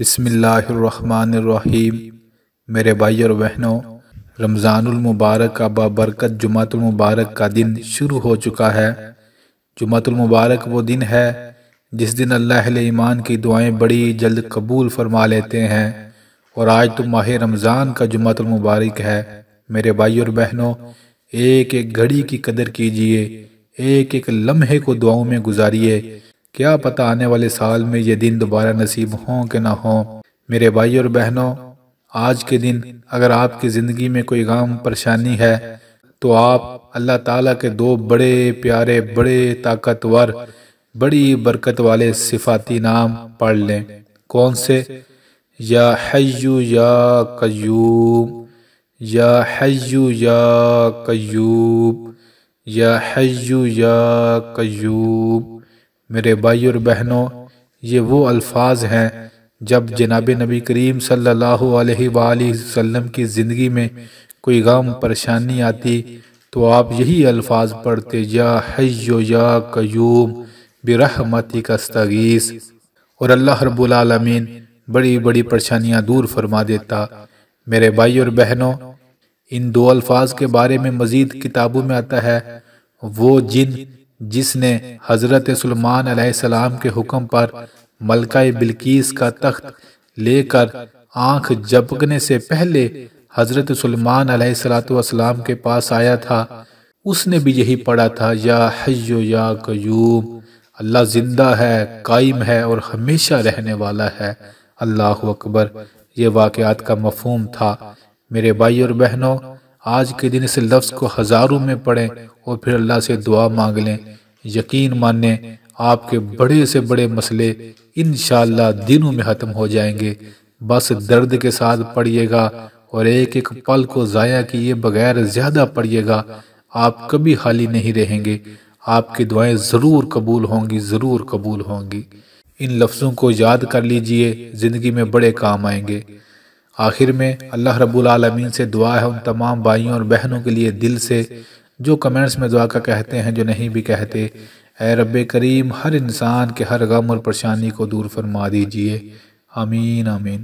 بسم اللہ الرحمن الرحیم میرے بھائی اور بہنوں رمضان المبارک کا بابرکت جمعۃ المبارک کا دن شروع ہو چکا ہے جمعۃ المبارک وہ دن ہے جس دن اللہ ایمان کی دعائیں بڑی جلد قبول فرما لیتے ہیں اور آج تو ماہ رمضان کا جمعۃ المبارک ہے میرے بھائی اور بہنوں ایک ایک گھڑی کی قدر کیجئے ایک ایک لمحے کو دعاؤں میں گزاریے کیا پتا آنے والے سال میں یہ دن دوبارہ نصیب ہوں کہ نہ ہوں میرے بھائی اور بہنوں آج کے دن اگر آپ کی زندگی میں کوئی غام پریشانی ہے تو آپ اللہ تعالیٰ کے دو بڑے پیارے بڑے طاقتور بڑی برکت والے صفاتی نام پڑھ لیں کون سے یا حیو یا قیوم یا حیو یا قیوب یا حیو یا قیوب میرے بھائی اور بہنوں یہ وہ الفاظ ہیں جب جناب نبی کریم صلی اللہ علیہ وآلہ وسلم کی زندگی میں کوئی غم پریشانی آتی تو آپ یہی الفاظ پڑھتے یا حیو یا قیوم برحمتی استغیث اور اللہ رب العالمین بڑی بڑی پریشانیاں دور فرما دیتا میرے بھائی اور بہنوں ان دو الفاظ کے بارے میں مزید کتابوں میں آتا ہے وہ جن جس نے حضرت سلمان علیہ السلام کے حکم پر ملکہ بلکیس کا تخت لے کر آنکھ جبکنے سے پہلے حضرت سلمان علیہ السلام والسلام کے پاس آیا تھا اس نے بھی یہی پڑھا تھا یا حیو یا قیوم اللہ زندہ ہے قائم ہے اور ہمیشہ رہنے والا ہے اللہ اکبر یہ واقعات کا مفہوم تھا میرے بھائی اور بہنوں آج کے دن اس لفظ کو ہزاروں میں پڑھیں اور پھر اللہ سے دعا مانگ لیں یقین مانیں آپ کے بڑے سے بڑے مسئلے انشاءاللہ دنوں میں ختم ہو جائیں گے بس درد کے ساتھ پڑھیے گا اور ایک ایک پل کو ضائع کیے بغیر زیادہ پڑھیے گا آپ کبھی خالی نہیں رہیں گے آپ کی دعائیں ضرور قبول ہوں گی ضرور قبول ہوں گی ان لفظوں کو یاد کر لیجئے زندگی میں بڑے کام آئیں گے آخر میں اللہ رب العالمین سے دعا ہے ان تمام بھائیوں اور بہنوں کے لیے دل سے جو کمنٹس میں دعا کا کہتے ہیں جو نہیں بھی کہتے اے رب کریم ہر انسان کے ہر غم اور پریشانی کو دور فرما دیجئے آمین آمین